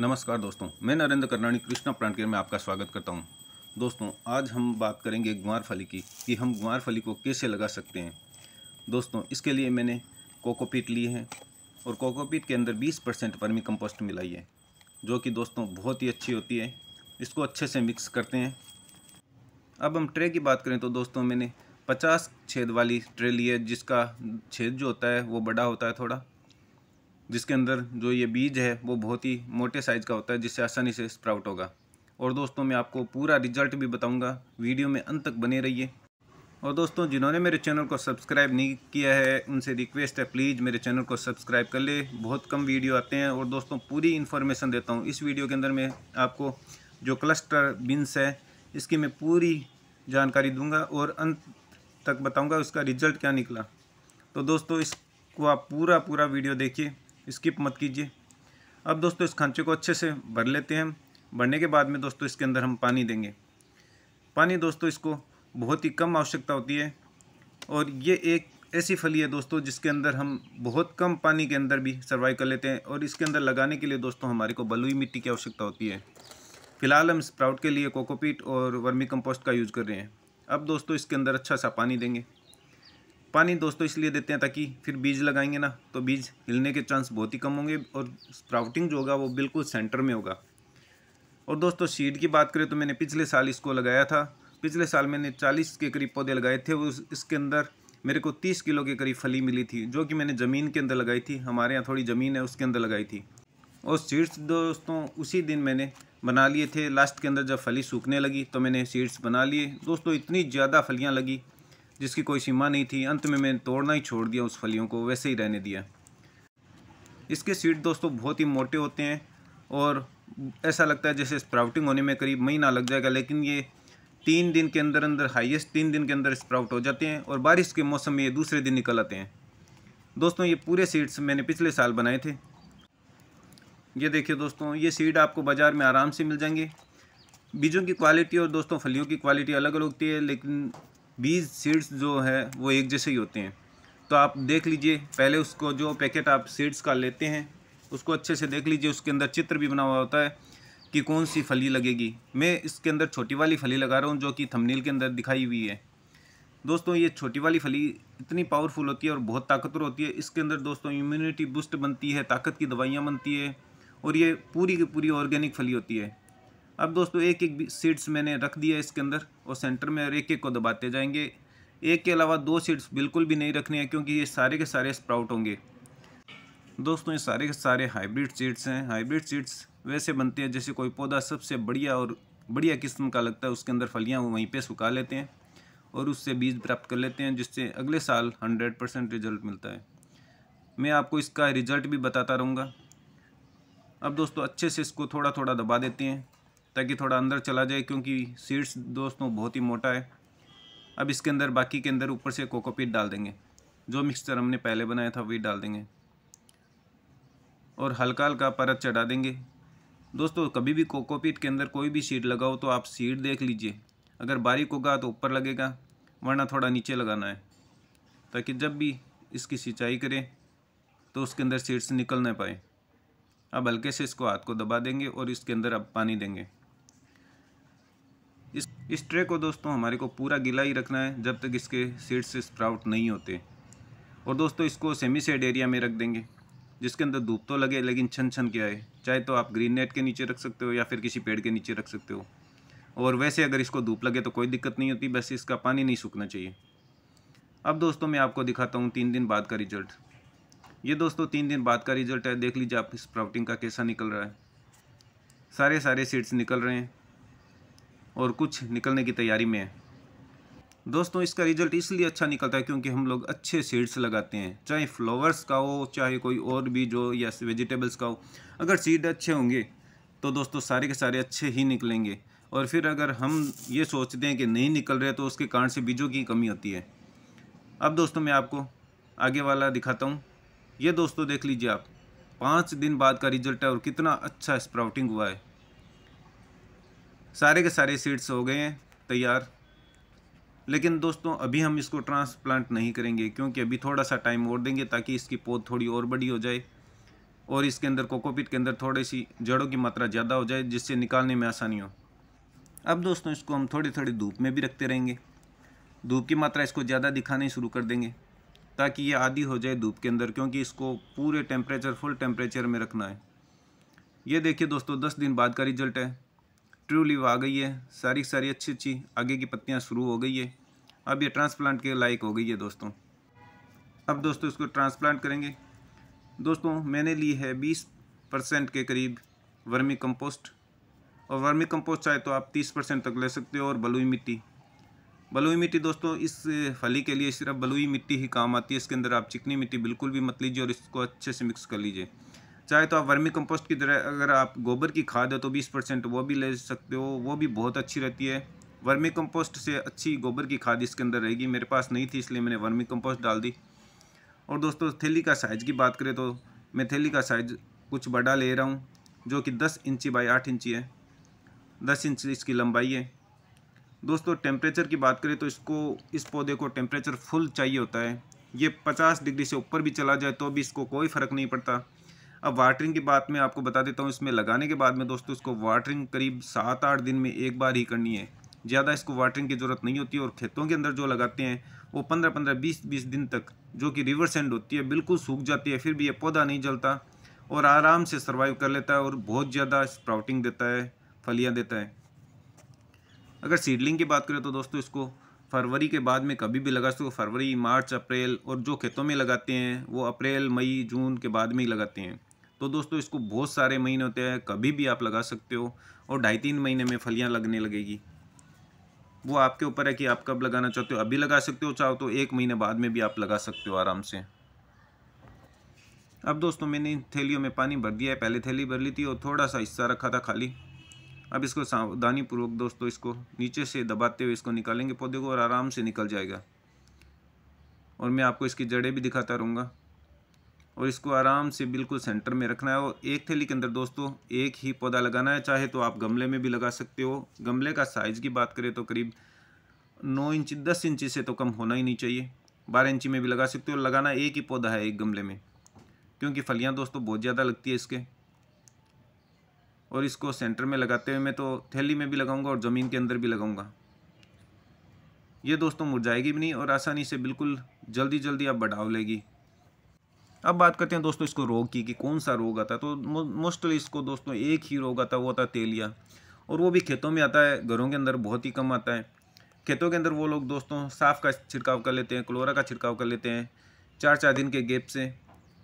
नमस्कार दोस्तों मैं नरेंद्र करनाणी कृष्णा प्लांट केयर में आपका स्वागत करता हूं। दोस्तों आज हम बात करेंगे गुआर फली की कि हम गुआर फली को कैसे लगा सकते हैं दोस्तों इसके लिए मैंने कोकोपीट लिए हैं और कोकोपीट के अंदर 20 परसेंट वर्मी कंपोस्ट मिलाई है जो कि दोस्तों बहुत ही अच्छी होती है इसको अच्छे से मिक्स करते हैं अब हम ट्रे की बात करें तो दोस्तों मैंने पचास छेद वाली ट्रे ली है जिसका छेद जो होता है वो बड़ा होता है थोड़ा जिसके अंदर जो ये बीज है वो बहुत ही मोटे साइज़ का होता है जिससे आसानी से स्प्राउट होगा और दोस्तों मैं आपको पूरा रिजल्ट भी बताऊंगा वीडियो में अंत तक बने रहिए और दोस्तों जिन्होंने मेरे चैनल को सब्सक्राइब नहीं किया है उनसे रिक्वेस्ट है प्लीज़ मेरे चैनल को सब्सक्राइब कर ले बहुत कम वीडियो आते हैं और दोस्तों पूरी इन्फॉर्मेशन देता हूँ इस वीडियो के अंदर मैं आपको जो क्लस्टर बिन्स है इसकी मैं पूरी जानकारी दूंगा और अंत तक बताऊंगा उसका रिजल्ट क्या निकला तो दोस्तों इसको आप पूरा पूरा वीडियो देखिए स्किप मत कीजिए अब दोस्तों इस खांचे को अच्छे से भर लेते हैं भरने के बाद में दोस्तों इसके अंदर हम पानी देंगे पानी दोस्तों इसको बहुत ही कम आवश्यकता होती है और ये एक ऐसी फली है दोस्तों जिसके अंदर हम बहुत कम पानी के अंदर भी सर्वाइव कर लेते हैं और इसके अंदर लगाने के लिए दोस्तों हमारे को बलुई मिट्टी की आवश्यकता होती है फिलहाल हम स्प्राउट के लिए कोकोपीट और वर्मी कंपोस्ट का यूज़ कर रहे हैं अब दोस्तों इसके अंदर अच्छा सा पानी देंगे पानी दोस्तों इसलिए देते हैं ताकि फिर बीज लगाएंगे ना तो बीज हिलने के चांस बहुत ही कम होंगे और स्प्राउटिंग जो होगा वो बिल्कुल सेंटर में होगा और दोस्तों सीड की बात करें तो मैंने पिछले साल इसको लगाया था पिछले साल मैंने चालीस के करीब पौधे लगाए थे उस इसके अंदर मेरे को तीस किलो के करीब फली मिली थी जो कि मैंने ज़मीन के अंदर लगाई थी हमारे यहाँ थोड़ी ज़मीन है उसके अंदर लगाई थी और सीड्स दोस्तों उसी दिन मैंने बना लिए थे लास्ट के अंदर जब फली सूखने लगी तो मैंने सीड्स बना लिए दोस्तों इतनी ज़्यादा फलियाँ लगी जिसकी कोई सीमा नहीं थी अंत में मैंने तोड़ना ही छोड़ दिया उस फलियों को वैसे ही रहने दिया इसके सीड दोस्तों बहुत ही मोटे होते हैं और ऐसा लगता है जैसे स्प्राउटिंग होने में करीब महीना लग जाएगा लेकिन ये तीन दिन के अंदर अंदर हाईएस्ट तीन दिन के अंदर स्प्राउट हो जाते हैं और बारिश के मौसम में ये दूसरे दिन निकल आते हैं दोस्तों ये पूरे सीड्स मैंने पिछले साल बनाए थे ये देखिए दोस्तों ये सीड आपको बाज़ार में आराम से मिल जाएंगे बीजों की क्वालिटी और दोस्तों फलियों की क्वालिटी अलग अलग होती है लेकिन बीज सीड्स जो है वो एक जैसे ही होते हैं तो आप देख लीजिए पहले उसको जो पैकेट आप सीड्स का लेते हैं उसको अच्छे से देख लीजिए उसके अंदर चित्र भी बना हुआ होता है कि कौन सी फली लगेगी मैं इसके अंदर छोटी वाली फली लगा रहा हूँ जो कि थंबनेल के अंदर दिखाई हुई है दोस्तों ये छोटी वाली फली इतनी पावरफुल होती है और बहुत ताकतवर होती है इसके अंदर दोस्तों इम्यूनिटी बूस्ट बनती है ताकत की दवाइयाँ बनती है और ये पूरी की पूरी ऑर्गेनिक फली होती है अब दोस्तों एक एक सीट्स मैंने रख दिया इसके अंदर और सेंटर में और एक एक को दबाते जाएंगे एक के अलावा दो सीट्स बिल्कुल भी नहीं रखने हैं क्योंकि ये सारे के सारे स्प्राउट होंगे दोस्तों ये सारे के सारे हाइब्रिड सीड्स हैं हाइब्रिड सीड्स वैसे बनते हैं जैसे कोई पौधा सबसे बढ़िया और बढ़िया किस्म का लगता है उसके अंदर फलियाँ वो वहीं पे सुखा लेते हैं और उससे बीज प्राप्त कर लेते हैं जिससे अगले साल हंड्रेड परसेंट रिजल्ट मिलता है मैं आपको इसका रिजल्ट भी बताता रहूँगा अब दोस्तों अच्छे से इसको थोड़ा थोड़ा दबा देते हैं ताकि थोड़ा अंदर चला जाए क्योंकि सीड्स दोस्तों बहुत ही मोटा है अब इसके अंदर बाकी के अंदर ऊपर से कोकोपीट डाल देंगे जो मिक्सचर हमने पहले बनाया था वही डाल देंगे और हल्का हल्का परत चढ़ा देंगे दोस्तों कभी भी कोकोपीट के अंदर कोई भी सीड लगाओ तो आप सीड देख लीजिए अगर बारीक होगा तो ऊपर लगेगा वरना थोड़ा नीचे लगाना है ताकि जब भी इसकी सिंचाई करें तो उसके अंदर सीड्स निकल ना पाए अब हल्के से इसको हाथ को दबा देंगे और इसके अंदर अब पानी देंगे इस इस ट्रे को दोस्तों हमारे को पूरा गीला ही रखना है जब तक इसके सीड्स स्प्राउट नहीं होते और दोस्तों इसको सेमी सेड एरिया में रख देंगे जिसके अंदर धूप तो लगे लेकिन छन छन के आए चाहे तो आप ग्रीन नेट के नीचे रख सकते हो या फिर किसी पेड़ के नीचे रख सकते हो और वैसे अगर इसको धूप लगे तो कोई दिक्कत नहीं होती बस इसका पानी नहीं सूखना चाहिए अब दोस्तों मैं आपको दिखाता हूँ तीन दिन बाद का रिजल्ट ये दोस्तों तीन दिन बाद का रिजल्ट है देख लीजिए आप स्प्राउटिंग का कैसा निकल रहा है सारे सारे सीड्स निकल रहे हैं और कुछ निकलने की तैयारी में है दोस्तों इसका रिजल्ट इसलिए अच्छा निकलता है क्योंकि हम लोग अच्छे सीड्स लगाते हैं चाहे फ्लावर्स का हो चाहे कोई और भी जो या वेजिटेबल्स का हो अगर सीड अच्छे होंगे तो दोस्तों सारे के सारे अच्छे ही निकलेंगे और फिर अगर हम ये सोचते हैं कि नहीं निकल रहे तो उसके कारण से बीजों की कमी होती है अब दोस्तों मैं आपको आगे वाला दिखाता हूँ ये दोस्तों देख लीजिए आप पाँच दिन बाद का रिजल्ट है और कितना अच्छा स्प्राउटिंग हुआ है सारे के सारे सीड्स हो गए हैं तैयार लेकिन दोस्तों अभी हम इसको ट्रांसप्लांट नहीं करेंगे क्योंकि अभी थोड़ा सा टाइम और देंगे ताकि इसकी पौध थोड़ी और बड़ी हो जाए और इसके अंदर कोकोपीट के अंदर थोड़ी सी जड़ों की मात्रा ज़्यादा हो जाए जिससे निकालने में आसानी हो अब दोस्तों इसको हम थोड़ी थोड़ी धूप में भी रखते रहेंगे धूप की मात्रा इसको ज़्यादा दिखाने शुरू कर देंगे ताकि ये आदि हो जाए धूप के अंदर क्योंकि इसको पूरे टेम्परेचर फुल टेम्परेचर में रखना है ये देखिए दोस्तों दस दिन बाद का रिजल्ट है ट्रू लीव आ गई है सारी सारी अच्छी अच्छी आगे की पत्तियाँ शुरू हो गई है अब ये ट्रांसप्लांट के लायक हो गई है दोस्तों अब दोस्तों इसको ट्रांसप्लांट करेंगे दोस्तों मैंने ली है बीस परसेंट के करीब वर्मी कंपोस्ट और वर्मी कंपोस्ट चाहे तो आप तीस परसेंट तक ले सकते हो और बलुई मिट्टी बलुई मिट्टी दोस्तों इस फली के लिए सिर्फ बलुई मिट्टी ही काम आती है इसके अंदर आप चिकनी मिट्टी बिल्कुल भी मत लीजिए और इसको अच्छे से मिक्स कर लीजिए चाहे तो आप वर्मी कंपोस्ट की तरह अगर आप गोबर की खाद है तो बीस परसेंट वो भी ले सकते हो वो भी बहुत अच्छी रहती है वर्मी कंपोस्ट से अच्छी गोबर की खाद इसके अंदर रहेगी मेरे पास नहीं थी इसलिए मैंने वर्मी कंपोस्ट डाल दी और दोस्तों थैली का साइज़ की बात करें तो मैं थैली का साइज़ कुछ बड़ा ले रहा हूँ जो कि दस इंची बाई आठ इंची है दस इंच इसकी लंबाई है दोस्तों टेम्परेचर की बात करें तो इसको इस पौधे को टेम्परेचर फुल चाहिए होता है ये पचास डिग्री से ऊपर भी चला जाए तो भी इसको कोई फ़र्क नहीं पड़ता अब वाटरिंग की बात मैं आपको बता देता हूँ इसमें लगाने के बाद में दोस्तों इसको वाटरिंग करीब सात आठ दिन में एक बार ही करनी है ज़्यादा इसको वाटरिंग की ज़रूरत नहीं होती और खेतों के अंदर जो लगाते हैं वो पंद्रह पंद्रह बीस बीस दिन तक जो कि रिवर्स एंड होती है बिल्कुल सूख जाती है फिर भी ये पौधा नहीं जलता और आराम से सर्वाइव कर लेता है और बहुत ज़्यादा स्प्राउटिंग देता है फलियाँ देता है अगर सीडलिंग की बात करें तो दोस्तों इसको फरवरी के बाद में कभी भी लगा सकते हो फरवरी मार्च अप्रैल और जो खेतों में लगाते हैं वो अप्रैल मई जून के बाद में ही लगाते हैं तो दोस्तों इसको बहुत सारे महीने होते हैं कभी भी आप लगा सकते हो और ढाई तीन महीने में फलियाँ लगने लगेगी वो आपके ऊपर है कि आप कब लगाना चाहते हो अभी लगा सकते हो चाहो तो एक महीने बाद में भी आप लगा सकते हो आराम से अब दोस्तों मैंने इन थैलियों में पानी भर दिया है पहले थैली भर ली थी और थोड़ा सा हिस्सा रखा था खाली अब इसको सावधानी पूर्वक दोस्तों इसको नीचे से दबाते हुए इसको निकालेंगे पौधे को और आराम से निकल जाएगा और मैं आपको इसकी जड़ें भी दिखाता रहूँगा और इसको आराम से बिल्कुल सेंटर में रखना है और एक थैली के अंदर दोस्तों एक ही पौधा लगाना है चाहे तो आप गमले में भी लगा सकते हो गमले का साइज़ की बात करें तो करीब नौ इंच दस इंच से तो कम होना ही नहीं चाहिए बारह इंची में भी लगा सकते हो लगाना एक ही पौधा है एक गमले में क्योंकि फलियाँ दोस्तों बहुत ज़्यादा लगती है इसके और इसको सेंटर में लगाते हुए मैं तो थैली में भी लगाऊंगा और ज़मीन के अंदर भी लगाऊंगा ये दोस्तों मुरझाएगी भी नहीं और आसानी से बिल्कुल जल्दी जल्दी आप बढ़ाव लेगी अब बात करते हैं दोस्तों इसको रोग की कि कौन सा रोग आता है तो मोस्टली इसको दोस्तों एक ही रोग आता है वो आता है तेलिया और वो भी खेतों में आता है घरों के अंदर बहुत ही कम आता है खेतों के अंदर वो लोग दोस्तों साफ का छिड़काव कर लेते हैं क्लोरा का छिड़काव कर लेते हैं चार चार दिन के गेप से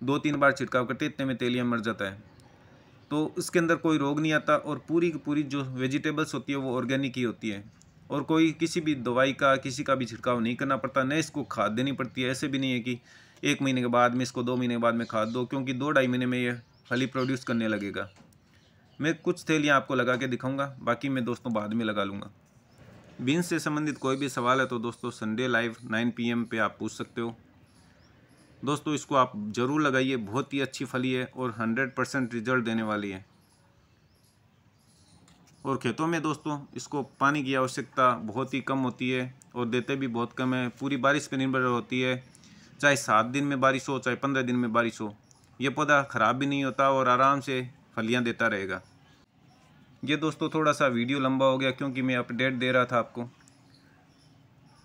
दो तीन बार छिड़काव करते इतने में तेलिया मर जाता है तो इसके अंदर कोई रोग नहीं आता और पूरी की पूरी जो वेजिटेबल्स होती है वो ऑर्गेनिक ही होती है और कोई किसी भी दवाई का किसी का भी छिड़काव नहीं करना पड़ता न इसको खाद देनी पड़ती है ऐसे भी नहीं है कि एक महीने के बाद में इसको दो महीने के बाद में खाद दो क्योंकि दो ढाई महीने में ये फली प्रोड्यूस करने लगेगा मैं कुछ थैलियाँ आपको लगा के दिखाऊँगा बाकी मैं दोस्तों बाद में लगा लूँगा बीन्स से संबंधित कोई भी सवाल है तो दोस्तों Sunday live nine P M आप पूछ सकते हो दोस्तों इसको आप ज़रूर लगाइए बहुत ही अच्छी फली है और हंड्रेड परसेंट रिजल्ट देने वाली है और खेतों में दोस्तों इसको पानी की आवश्यकता बहुत ही कम होती है और देते भी बहुत कम है पूरी बारिश पर निर्भर होती है चाहे सात दिन में बारिश हो चाहे पंद्रह दिन में बारिश हो ये पौधा ख़राब भी नहीं होता और आराम से फलियाँ देता रहेगा ये दोस्तों थोड़ा सा वीडियो लंबा हो गया क्योंकि मैं अपडेट दे रहा था आपको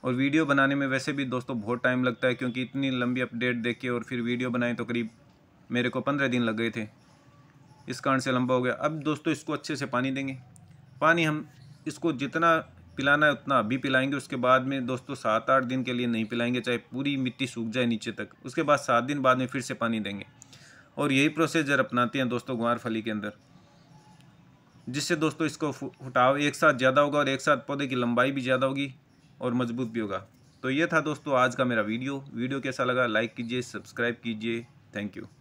और वीडियो बनाने में वैसे भी दोस्तों बहुत टाइम लगता है क्योंकि इतनी लंबी अपडेट देख के और फिर वीडियो बनाए तो करीब मेरे को पंद्रह दिन लग गए थे इस कारण से लंबा हो गया अब दोस्तों इसको अच्छे से पानी देंगे पानी हम इसको जितना पिलाना है उतना अभी पिलाएंगे उसके बाद में दोस्तों सात आठ दिन के लिए नहीं पिलाएंगे चाहे पूरी मिट्टी सूख जाए नीचे तक उसके बाद सात दिन बाद में फिर से पानी देंगे और यही प्रोसीजर अपनाते हैं दोस्तों गुआर फली के अंदर जिससे दोस्तों इसको फुटाव एक साथ ज़्यादा होगा और एक साथ पौधे की लंबाई भी ज़्यादा होगी और मजबूत भी होगा तो ये था दोस्तों आज का मेरा वीडियो वीडियो कैसा लगा लाइक कीजिए सब्सक्राइब कीजिए थैंक यू